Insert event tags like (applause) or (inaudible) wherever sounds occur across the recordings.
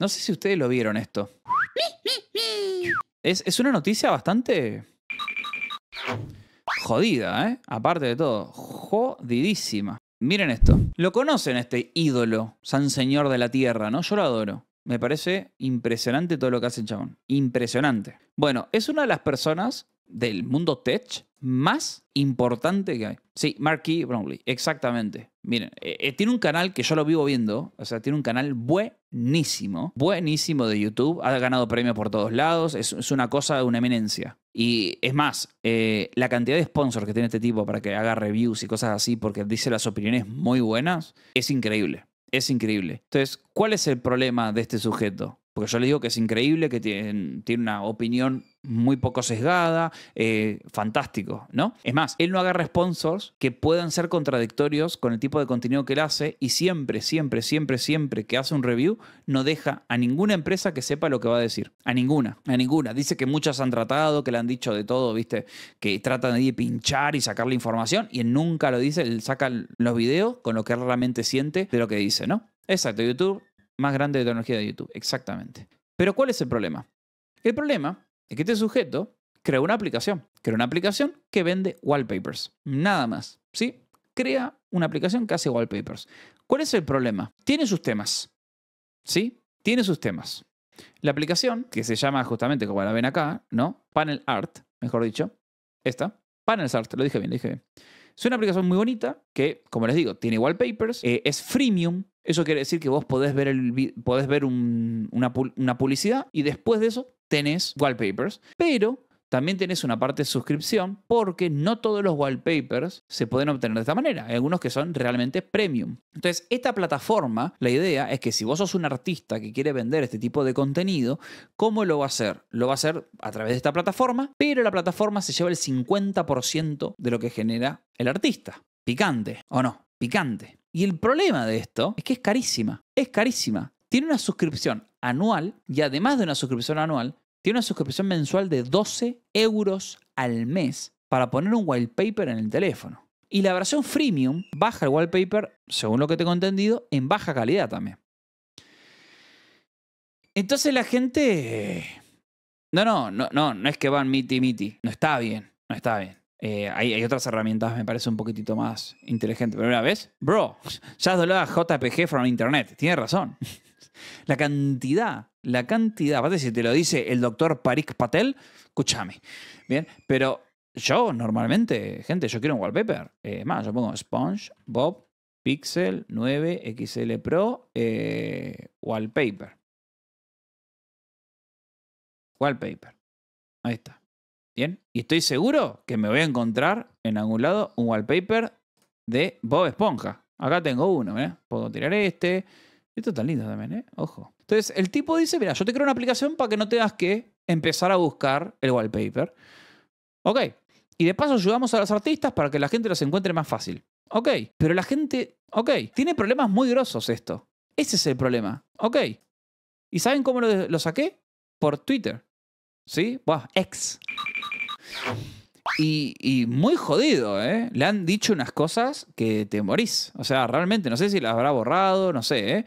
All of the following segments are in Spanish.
No sé si ustedes lo vieron esto. Es, es una noticia bastante jodida, ¿eh? Aparte de todo, jodidísima. Miren esto. Lo conocen este ídolo, San Señor de la Tierra, ¿no? Yo lo adoro. Me parece impresionante todo lo que hace el chabón. Impresionante. Bueno, es una de las personas del mundo tech más importante que hay. Sí, Marky e. Bromley. exactamente. Miren, eh, eh, tiene un canal que yo lo vivo viendo, o sea, tiene un canal buenísimo buenísimo, buenísimo de YouTube. Ha ganado premios por todos lados. Es, una cosa de una eminencia. Y es más, eh, la cantidad de sponsors que tiene este tipo para que haga reviews y cosas así, porque dice las opiniones muy buenas, es increíble. Es increíble. Entonces, ¿cuál es el problema de este sujeto? Porque yo le digo que es increíble, que tiene, tiene una opinión muy poco sesgada, eh, fantástico, ¿no? Es más, él no agarra sponsors que puedan ser contradictorios con el tipo de contenido que él hace y siempre, siempre, siempre, siempre que hace un review no deja a ninguna empresa que sepa lo que va a decir. A ninguna, a ninguna. Dice que muchas han tratado, que le han dicho de todo, ¿viste? Que tratan de pinchar y sacar la información y nunca lo dice, él saca los videos con lo que realmente siente de lo que dice, ¿no? Exacto, YouTube más grande de tecnología de YouTube, exactamente. Pero ¿cuál es el problema? El problema es que este sujeto crea una aplicación, Crea una aplicación que vende wallpapers, nada más, ¿sí? Crea una aplicación que hace wallpapers. ¿Cuál es el problema? Tiene sus temas, ¿sí? Tiene sus temas. La aplicación, que se llama justamente como la ven acá, ¿no? Panel Art, mejor dicho, esta, Panel Art, lo dije bien, lo dije bien. Es una aplicación muy bonita que, como les digo, tiene wallpapers, eh, es freemium, eso quiere decir que vos podés ver, el, podés ver una, una publicidad y después de eso tenés wallpapers, pero también tenés una parte de suscripción porque no todos los wallpapers se pueden obtener de esta manera. Hay algunos que son realmente premium. Entonces, esta plataforma, la idea es que si vos sos un artista que quiere vender este tipo de contenido, ¿cómo lo va a hacer? Lo va a hacer a través de esta plataforma, pero la plataforma se lleva el 50% de lo que genera el artista. Picante, ¿o no? Picante. Y el problema de esto es que es carísima. Es carísima. Tiene una suscripción anual y además de una suscripción anual, tiene una suscripción mensual de 12 euros al mes para poner un wallpaper en el teléfono. Y la versión freemium baja el wallpaper, según lo que tengo entendido, en baja calidad también. Entonces la gente... No, no, no, no, no es que van miti miti. No está bien, no está bien. Eh, hay, otras herramientas, me parece un poquitito más inteligente. Pero una vez Bro, (laughs) ya has a JPG from Internet. tienes razón. (laughs) la cantidad, la cantidad. Aparte, si te lo dice el doctor Parik Patel, escúchame. Bien, pero yo normalmente, gente, yo quiero un wallpaper. Eh, más, yo pongo Sponge, Pixel 9, XL Pro, eh, wallpaper. Wallpaper. Ahí está. Bien. Y estoy seguro que me voy a encontrar en algún lado un wallpaper de Bob Esponja. Acá tengo uno, ¿eh? Puedo tirar este. Esto está lindo también, ¿eh? Ojo. Entonces, el tipo dice, mira, yo te creo una aplicación para que no tengas que empezar a buscar el wallpaper. Ok. Y de paso ayudamos a los artistas para que la gente los encuentre más fácil. Ok. Pero la gente, ok, tiene problemas muy grosos esto. Ese es el problema. Ok. ¿Y saben cómo lo, lo saqué? Por Twitter. ¿Sí? Buah, ex, y, muy jodido, ¿eh? Le han dicho unas cosas que te morís. O sea, realmente, no sé si las habrá borrado, no sé, ¿eh?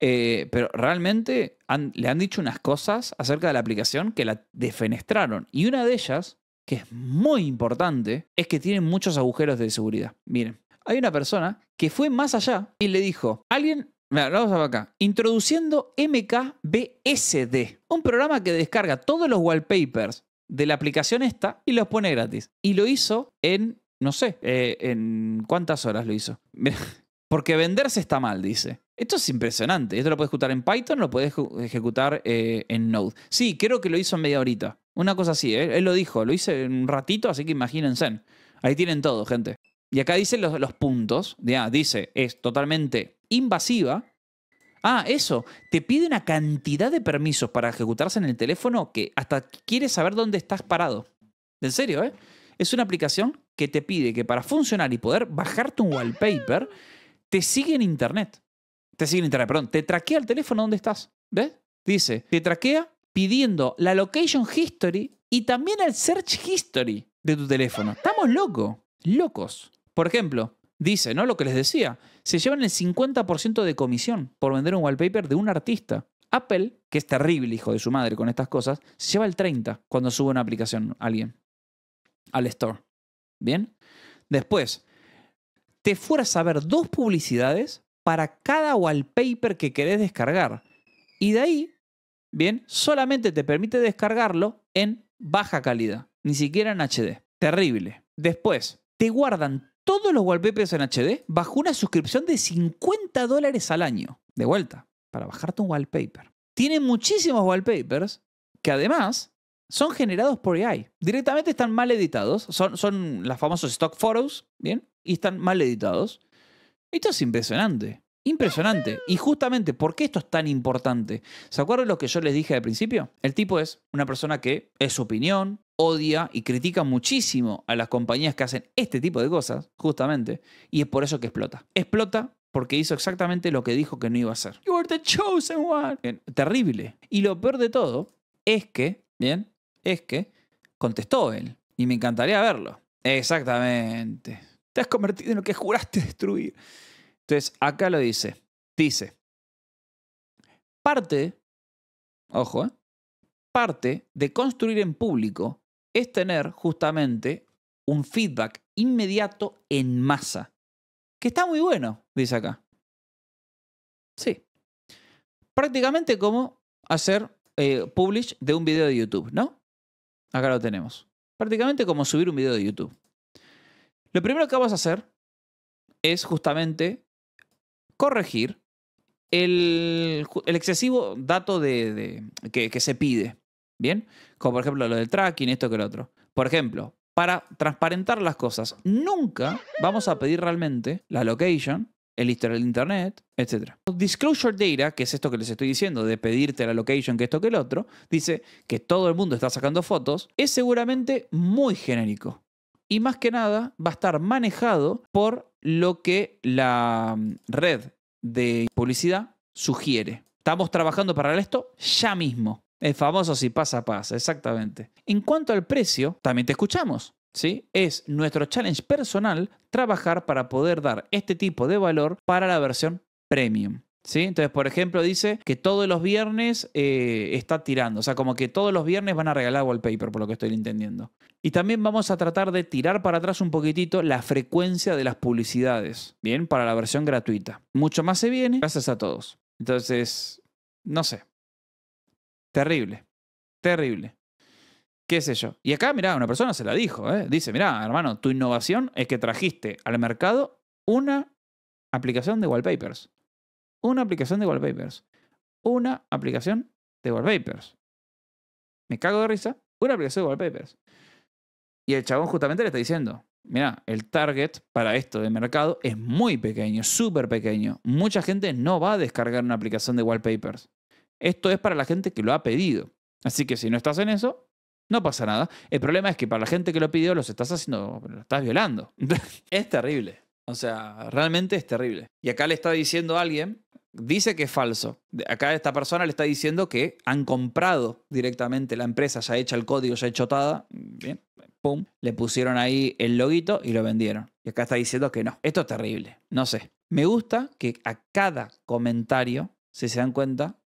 eh pero realmente le han dicho unas cosas acerca de la aplicación que la defenestraron. Y una de ellas, que es muy importante, es que tiene muchos agujeros de seguridad. Miren, hay una persona que fue más allá y le dijo, alguien me vamos acá. Introduciendo MKBSD, un programa que descarga todos los wallpapers de la aplicación esta y los pone gratis. Y lo hizo en, no sé, eh, en cuántas horas lo hizo. (laughs) Porque venderse está mal, dice. Esto es impresionante. Esto lo puedes ejecutar en Python, lo puedes ejecutar eh, en Node. Sí, creo que lo hizo en media horita. Una cosa así, eh. él lo dijo, lo hice en un ratito, así que imagínense. Ahí tienen todo, gente. Y acá dicen los, puntos. Ya, dice, es totalmente invasiva, Ah, eso. Te pide una cantidad de permisos para ejecutarse en el teléfono que hasta quiere saber dónde estás parado. En serio, ¿eh? Es una aplicación que te pide que para funcionar y poder bajar tu wallpaper, te sigue en internet. Te sigue en internet, perdón. Te traquea el teléfono donde estás. ¿Ves? Dice, te traquea pidiendo la location history y también el search history de tu teléfono. Estamos locos. Locos. Por ejemplo, dice, ¿no? Lo que les decía, se llevan el 50% de comisión por vender un wallpaper de un artista. Apple, que es terrible hijo de su madre con estas cosas, se lleva el 30% cuando sube una aplicación a alguien al store. ¿Bien? Después, te fueras a ver dos publicidades para cada wallpaper que querés descargar. Y de ahí, bien, solamente te permite descargarlo en baja calidad, ni siquiera en HD. Terrible. Después, te guardan todos los wallpapers en HD bajo una suscripción de 50 dólares al año. De vuelta, para bajarte un wallpaper. Tiene muchísimos wallpapers que además son generados por AI. Directamente están mal editados. Son, las famosas famosos stock photos, ¿bien? Y están mal editados. Esto es impresionante. Impresionante. Y justamente, ¿por qué esto es tan importante? ¿Se acuerdan lo que yo les dije al principio? El tipo es una persona que es su opinión, odia y critica muchísimo a las compañías que hacen este tipo de cosas, justamente, y es por eso que explota. Explota porque hizo exactamente lo que dijo que no iba a hacer. You are the chosen one. terrible. Y lo peor de todo es que, bien, es que contestó él. Y me encantaría verlo. Exactamente. Te has convertido en lo que juraste destruir. Entonces, acá lo dice. Dice, parte, ojo, ¿eh? parte de construir en público es tener justamente un feedback inmediato en masa, que está muy bueno, dice acá. Sí. Prácticamente como hacer eh, publish de un video de YouTube, ¿no? Acá lo tenemos. Prácticamente como subir un video de YouTube. Lo primero que vas a hacer es justamente corregir el, excesivo dato de, que, se pide. ¿Bien? Como por ejemplo lo del tracking, esto que lo otro. Por ejemplo, para transparentar las cosas, nunca vamos a pedir realmente la location, el historial de internet, etc. Disclosure data, que es esto que les estoy diciendo, de pedirte la location, que esto que el otro, dice que todo el mundo está sacando fotos, es seguramente muy genérico. Y más que nada va a estar manejado por lo que la mm, red de publicidad sugiere. Estamos trabajando para esto ya mismo. Es famoso si pasa, a pasa, exactamente. En cuanto al precio, también te escuchamos. ¿Sí? Es nuestro challenge personal trabajar para poder dar este tipo de valor para la versión premium. Entonces, por ejemplo, dice que todos los viernes eh, está tirando, o sea, como que todos los viernes van a regalar wallpaper, por lo que estoy entendiendo. Y también vamos a tratar de tirar para atrás un poquitito la frecuencia de las publicidades, ¿bien? Para la versión gratuita. Mucho más se viene, gracias a todos. Entonces, no sé. Terrible, terrible. ¿Qué sé yo? Y acá, mirá, una persona se la dijo, ¿eh? Dice, mirá, hermano, tu innovación es que trajiste al mercado una aplicación de wallpapers una aplicación de wallpapers. Una aplicación de wallpapers. Me cago de risa. Una aplicación de wallpapers. Y el chabón justamente le está diciendo, mira, el target para esto de mercado es muy pequeño, súper pequeño. Mucha gente no va a descargar una aplicación de wallpapers. Esto es para la gente que lo ha pedido. Así que si no estás en eso, no pasa nada. El problema es que para la gente que lo pidió, los estás haciendo, los estás violando. (laughs) es terrible. O sea, realmente es terrible. Y acá le está diciendo a alguien, dice que es falso. Acá esta persona le está diciendo que han comprado directamente la empresa, ya hecha el código, ya chotada. Bien, pum. Le pusieron ahí el loguito y lo vendieron. Y acá está diciendo que no. Esto es terrible. No sé. Me gusta que a cada comentario, si se dan cuenta,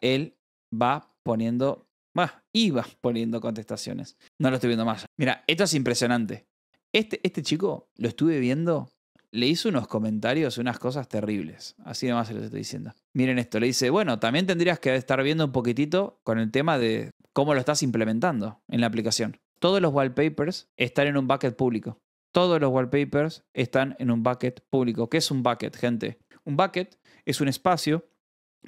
él va poniendo, y iba poniendo contestaciones. No lo estoy viendo más. Mira, esto es impresionante. Este, este chico lo estuve viendo le hizo unos comentarios, unas cosas terribles. Así nomás se los estoy diciendo. Miren esto, le dice, bueno, también tendrías que estar viendo un poquitito con el tema de cómo lo estás implementando en la aplicación. Todos los wallpapers están en un bucket público. Todos los wallpapers están en un bucket público. ¿Qué es un bucket, gente? Un bucket es un espacio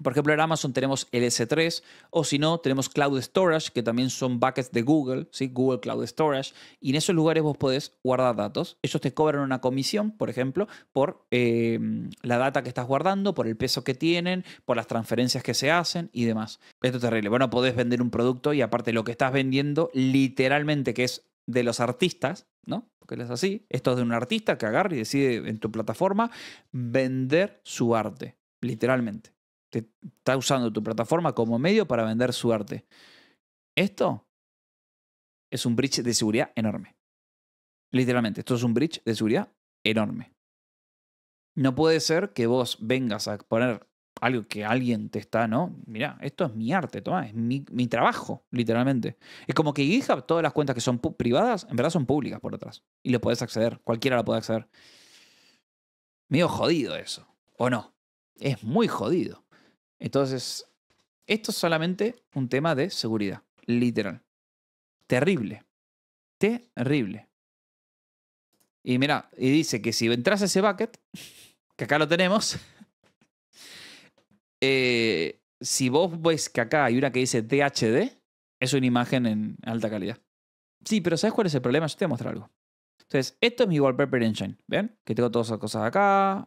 por ejemplo, en Amazon tenemos s 3 o si no, tenemos Cloud Storage, que también son buckets de Google, ¿sí? Google Cloud Storage. Y en esos lugares vos podés guardar datos. Ellos te cobran una comisión, por ejemplo, por em, la data que estás guardando, por el peso que tienen, por las transferencias que se hacen y demás. Esto es terrible. Bueno, podés vender un producto y aparte lo que estás vendiendo literalmente que es de los artistas, ¿no? Porque es así. Esto es de un artista que agarra y decide en tu plataforma vender su arte, literalmente. Te está usando tu plataforma como medio para vender su arte. Esto es un bridge de seguridad enorme. Literalmente, esto es un bridge de seguridad enorme. No puede ser que vos vengas a poner algo que alguien te está, ¿no? Mira, esto es mi arte, toma, es mi, trabajo, literalmente. Es como que GitHub, todas las cuentas que son privadas, en verdad son públicas por atrás. Y lo puedes acceder, cualquiera lo puede acceder. Medio jodido eso, ¿o no? Es muy jodido. Entonces, esto es solamente un tema de seguridad, literal. Terrible. Terrible. Y mira, y dice que si entras a ese bucket, que acá lo tenemos, (laughs) eh, si vos ves que acá hay una que dice DHD, es una imagen en alta calidad. Sí, pero ¿sabes cuál es el problema? Yo te voy a mostrar algo. Entonces, esto es mi wallpaper engine. ¿Ven? Que tengo todas esas cosas acá,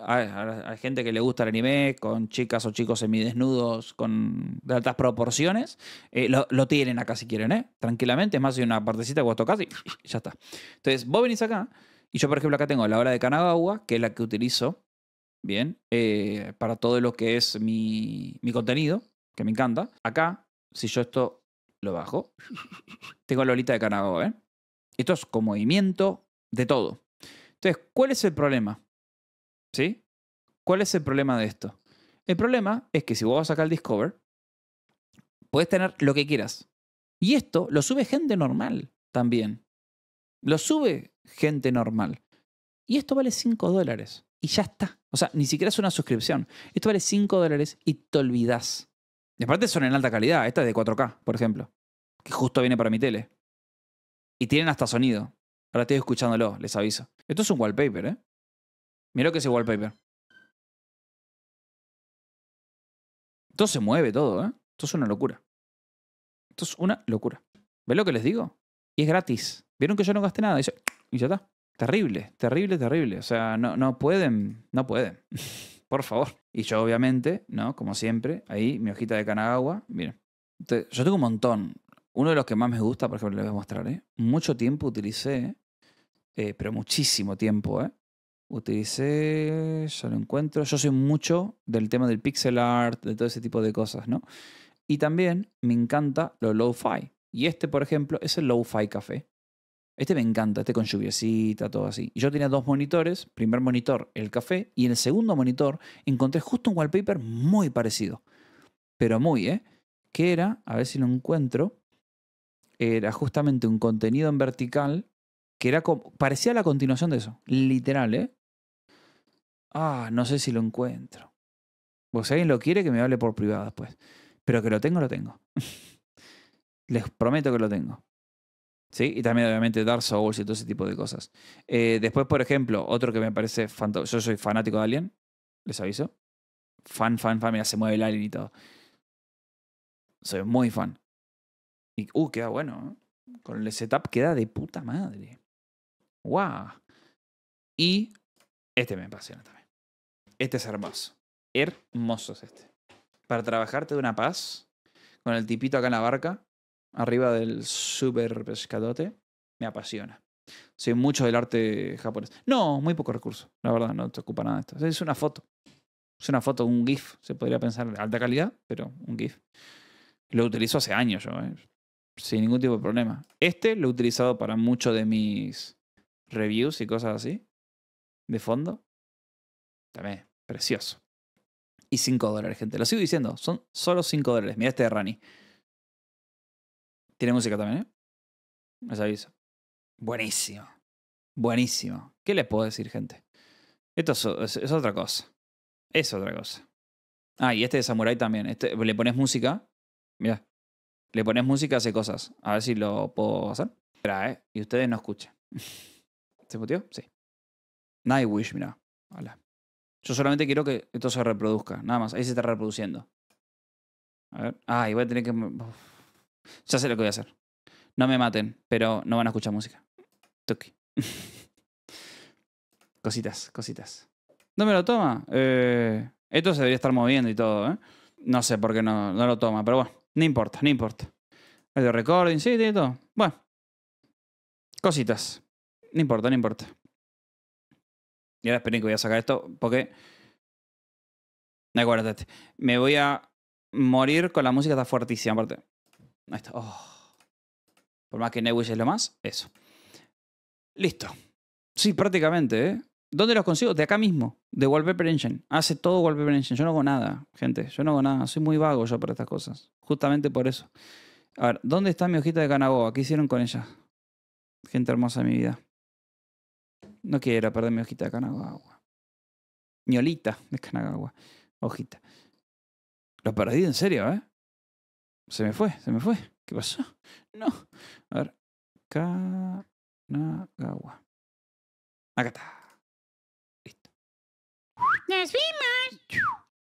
Ah, hay, gente que le gusta el anime con chicas o chicos semidesnudos con de altas proporciones. Eh, lo, tienen acá si quieren, ¿eh? Tranquilamente. Es más, hay una partecita que vos tocas y ya está. Entonces, vos venís acá y yo, por ejemplo, acá tengo la hora de Kanagawa, que es la que utilizo, bien, eh, para todo lo que es mi, contenido, que me encanta. Acá, si yo esto lo bajo, tengo la olita de Kanagawa, Esto es con movimiento de todo. Entonces, ¿cuál es el problema? ¿Sí? ¿Cuál es el problema de esto? El problema es que si vos vas a sacar el Discover, puedes tener lo que quieras. Y esto lo sube gente normal también. Lo sube gente normal. Y esto vale 5 dólares. Y ya está. O sea, ni siquiera es una suscripción. Esto vale 5 dólares y te olvidas. Y aparte son en alta calidad. Esta es de 4K, por ejemplo. Que justo viene para mi tele. Y tienen hasta sonido. Ahora estoy escuchándolo, les aviso. Esto es un wallpaper, ¿eh? Mira que es el wallpaper. Esto se mueve todo, ¿eh? Esto es una locura. Esto es una locura. ¿Ves lo que les digo? Y es gratis. ¿Vieron que yo no gasté nada? Y, ya está. Terrible, terrible, terrible. O sea, no, no pueden, no pueden. (laughs) Por favor. Y yo, obviamente, ¿no? Como siempre, ahí mi hojita de Kanagawa. Miren. yo tengo un montón. Uno de los que más me gusta, por ejemplo, les voy a mostrar, ¿eh? Mucho tiempo utilicé, eh, pero muchísimo tiempo, ¿eh? utilicé, ya lo encuentro. Yo soy mucho del tema del pixel art, de todo ese tipo de cosas, ¿no? Y también me encanta lo low-fi. Y este, por ejemplo, es el low-fi café. Este me encanta, este con lluviecita, todo así. Yo tenía dos monitores, primer monitor el café y en el segundo monitor encontré justo un wallpaper muy parecido, pero muy, ¿eh? Que era, a ver si lo encuentro, era justamente un contenido en vertical que era como, parecía la continuación de eso, literal, ¿eh? Ah, no sé si lo encuentro. Vos, si alguien lo quiere, que me hable por privado después. Pero que lo tengo, lo tengo. (laughs) Les prometo que lo tengo. ¿Sí? Y también, obviamente, Dark Souls y todo ese tipo de cosas. Eh, después, por ejemplo, otro que me parece fantástico. Yo soy fanático de Alien, les aviso. Fan, fan, fan. Mira, se mueve el Alien y todo. Soy muy fan. Y, uh, queda bueno. ¿eh? Con el setup queda de puta madre. ¡Wow! Y este me apasiona también. Este es hermoso. Hermoso es este. Para trabajarte de una paz. Con el tipito acá en la barca. Arriba del super pescadote. Me apasiona. Soy mucho del arte japonés. No, muy poco recurso. La verdad, no te ocupa nada de esto. Es una foto. Es una foto, un GIF. Se podría pensar de alta calidad, pero un GIF. Lo utilizo hace años yo, eh, sin ningún tipo de problema. Este lo he utilizado para muchos de mis reviews y cosas así. De fondo. También. Precioso. Y 5 dólares, gente. Lo sigo diciendo, son solo 5 dólares. Mira este de Rani. Tiene música también, ¿eh? Les aviso. Buenísimo. Buenísimo. ¿Qué les puedo decir, gente? Esto es, otra cosa. Es otra cosa. Ah, y este de Samurai también. Este, le pones música. Mira. Le pones música, hace cosas. A ver si lo puedo hacer. Espera, ¿eh? Y ustedes no escuchan. (laughs) ¿Se mutió? Sí. Nightwish, mira. Hola. Yo solamente quiero que esto se reproduzca, nada más. Ahí se está reproduciendo. A ver. Ah, y voy a tener que. Ya sé lo que voy a hacer. No me maten, pero no van a escuchar música. Toki. (laughs) cositas, cositas. No me lo toma. Eh, esto se debería estar moviendo y todo, ¿eh? No sé por qué no, no lo toma, pero bueno, no importa, no importa. El recording, sí, tiene todo. Bueno, cositas. No importa, no importa. Y ahora esperen que voy a sacar esto porque... Acuérdate, este, me voy a morir con la música, está fuertísima aparte. Ahí está. Oh. Por más que Newish es lo más, eso. Listo. Sí, prácticamente, ¿eh? ¿Dónde los consigo? De acá mismo, de Wallpaper Engine. Hace todo Wallpaper Engine. Yo no hago nada, gente. Yo no hago nada. Soy muy vago yo para estas cosas. Justamente por eso. A ver, ¿dónde está mi hojita de Canaboa? ¿Qué hicieron con ella? Gente hermosa de mi vida. No quiero perder mi hojita de Kanagawa. olita de Kanagawa. Hojita. Lo perdido en serio, ¿eh? Se me fue, se me fue. ¿Qué pasó? No. A ver. Kanagawa. Acá está. Listo. ¡Nos vimos!